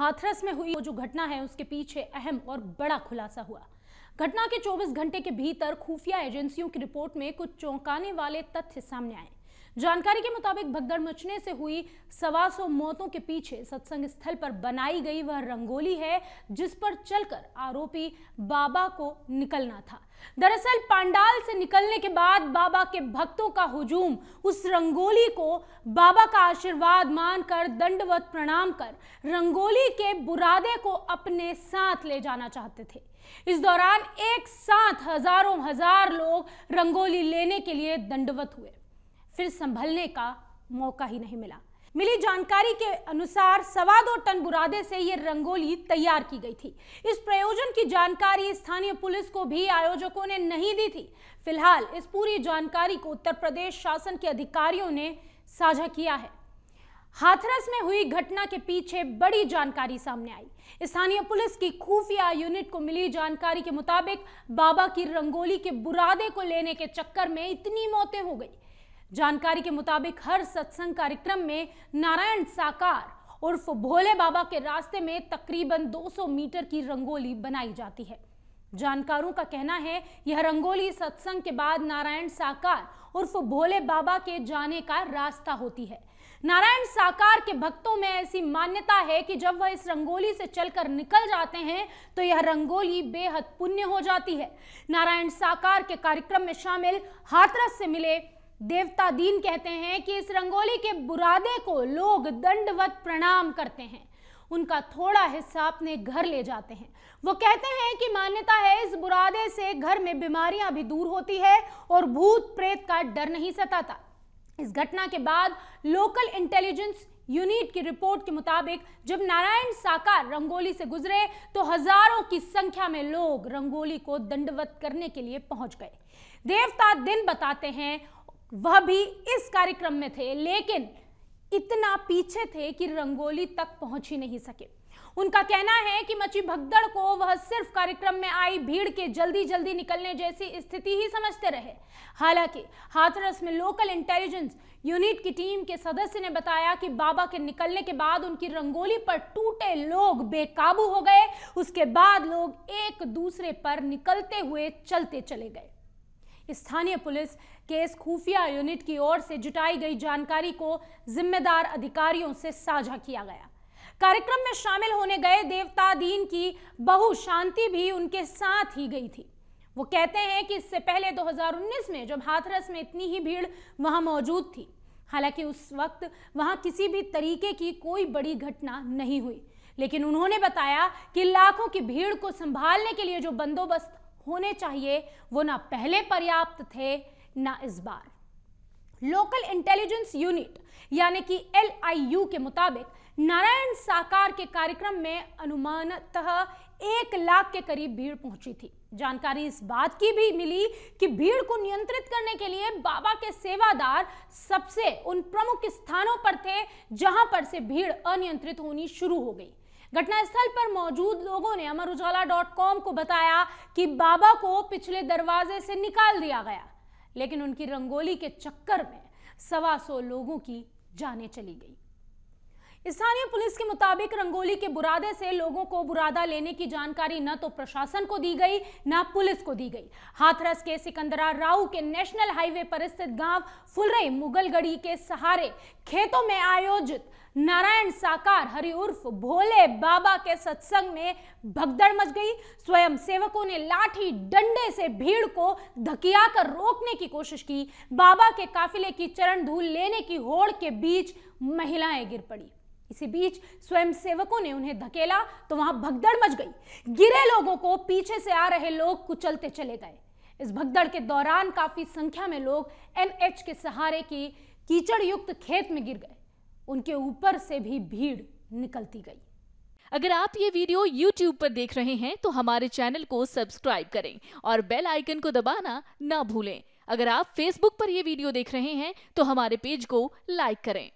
हाथरस में हुई जो घटना है उसके पीछे अहम और बड़ा खुलासा हुआ घटना के 24 घंटे के भीतर खुफिया एजेंसियों की रिपोर्ट में कुछ चौंकाने वाले तथ्य सामने आए जानकारी के मुताबिक भगदड़ मचने से हुई सवा सौ मौतों के पीछे सत्संग स्थल पर बनाई गई वह रंगोली है जिस पर चलकर आरोपी बाबा को निकलना था दरअसल पांडाल से निकलने के बाद बाबा के भक्तों का हुजूम उस रंगोली को बाबा का आशीर्वाद मानकर दंडवत प्रणाम कर रंगोली के बुरादे को अपने साथ ले जाना चाहते थे इस दौरान एक साथ हजारों हजार लोग रंगोली लेने के लिए दंडवत हुए फिर संभलने का मौका ही नहीं मिला मिली जानकारी के अनुसार सवा दो टन बुरादे से ये रंगोली तैयार की गई थी इस प्रयोजन की जानकारी स्थानीय पुलिस को भी आयोजकों ने नहीं दी थी फिलहाल इस पूरी जानकारी को उत्तर प्रदेश शासन के अधिकारियों ने साझा किया है हाथरस में हुई घटना के पीछे बड़ी जानकारी सामने आई स्थानीय पुलिस की खुफिया यूनिट को मिली जानकारी के मुताबिक बाबा की रंगोली के बुरादे को लेने के चक्कर में इतनी मौतें हो गई जानकारी के मुताबिक हर सत्संग कार्यक्रम में नारायण साकार उर्फ भोले बाबा के रास्ते में तकरीबन 200 मीटर की रंगोली बनाई जाती है जानकारों का कहना है यह रंगोली सत्संग के बाद नारायण साकार उर्फ भोले बाबा के जाने का रास्ता होती है नारायण साकार के भक्तों में ऐसी मान्यता है कि जब वह इस रंगोली से चलकर निकल जाते हैं तो यह रंगोली बेहद पुण्य हो जाती है नारायण साकार के कार्यक्रम में शामिल हाथरस से मिले देवता दीन कहते हैं कि इस रंगोली के बुरादे को लोग दंडवत प्रणाम करते हैं उनका थोड़ा हिस्सा अपने घर ले जाते हैं वो कहते हैं कि मान्यता है इस बुरादे से घर में बीमारियां भी दूर होती है और भूत प्रेत का डर नहीं सताता इस घटना के बाद लोकल इंटेलिजेंस यूनिट की रिपोर्ट के मुताबिक जब नारायण साकार रंगोली से गुजरे तो हजारों की संख्या में लोग रंगोली को दंडवत करने के लिए पहुंच गए देवता दिन बताते हैं वह भी इस कार्यक्रम में थे लेकिन इतना पीछे थे कि रंगोली तक पहुंच ही नहीं सके उनका कहना है कि मची भगदड़ को वह सिर्फ कार्यक्रम में आई भीड़ के जल्दी जल्दी निकलने जैसी स्थिति ही समझते रहे हालांकि हाथरस में लोकल इंटेलिजेंस यूनिट की टीम के सदस्य ने बताया कि बाबा के निकलने के बाद उनकी रंगोली पर टूटे लोग बेकाबू हो गए उसके बाद लोग एक दूसरे पर निकलते हुए चलते चले गए स्थानीय पुलिस केस खुफिया यूनिट की ओर से जुटाई गई जानकारी को जिम्मेदार अधिकारियों से साझा किया गया कार्यक्रम में शामिल होने गए देवता दीन की बहु शांति भी उनके साथ ही गई थी वो कहते हैं कि इससे पहले 2019 में जब हाथरस में इतनी ही भीड़ वहां मौजूद थी हालांकि उस वक्त वहां किसी भी तरीके की कोई बड़ी घटना नहीं हुई लेकिन उन्होंने बताया कि लाखों की भीड़ को संभालने के लिए जो बंदोबस्त होने चाहिए वो ना पहले पर्याप्त थे ना इस बार लोकल इंटेलिजेंस यूनिट यानी कि एल के मुताबिक नारायण साकार के कार्यक्रम में अनुमानतः एक लाख के करीब भीड़ पहुंची थी जानकारी इस बात की भी मिली कि भीड़ को नियंत्रित करने के लिए बाबा के सेवादार सबसे उन प्रमुख स्थानों पर थे जहां पर से भीड़ अनियंत्रित होनी शुरू हो गई घटनास्थल पर मौजूद लोगों ने अमर उजाला डॉट कॉम को बताया कि बाबा को पिछले दरवाजे से निकाल दिया गया लेकिन उनकी रंगोली के चक्कर में सवा सौ लोगों की जाने चली गई स्थानीय पुलिस के मुताबिक रंगोली के बुरादे से लोगों को बुरादा लेने की जानकारी न तो प्रशासन को दी गई न पुलिस को दी गई हाथरस के सिकंदरा राव के नेशनल हाईवे पर स्थित गांव फुलरे मुगलगढ़ी के सहारे खेतों में आयोजित नारायण साकार हरि उर्फ भोले बाबा के सत्संग में भगदड़ मच गई स्वयं सेवकों ने लाठी डंडे से भीड़ को धकिया कर रोकने की कोशिश की बाबा के काफिले की चरण धूल लेने की होड़ के बीच महिलाएं गिर पड़ी इसी बीच स्वयंसेवकों ने उन्हें धकेला तो वहां भगदड़ मच गई गिरे लोगों को पीछे से आ रहे लोग कुचलते चले गए इस भगदड़ के दौरान काफी संख्या में लोग एनएच के सहारे की कीचड़ युक्त खेत में गिर गए उनके ऊपर से भी भीड़ निकलती गई अगर आप ये वीडियो YouTube पर देख रहे हैं तो हमारे चैनल को सब्सक्राइब करें और बेल आइकन को दबाना ना भूलें अगर आप Facebook पर यह वीडियो देख रहे हैं तो हमारे पेज को लाइक करें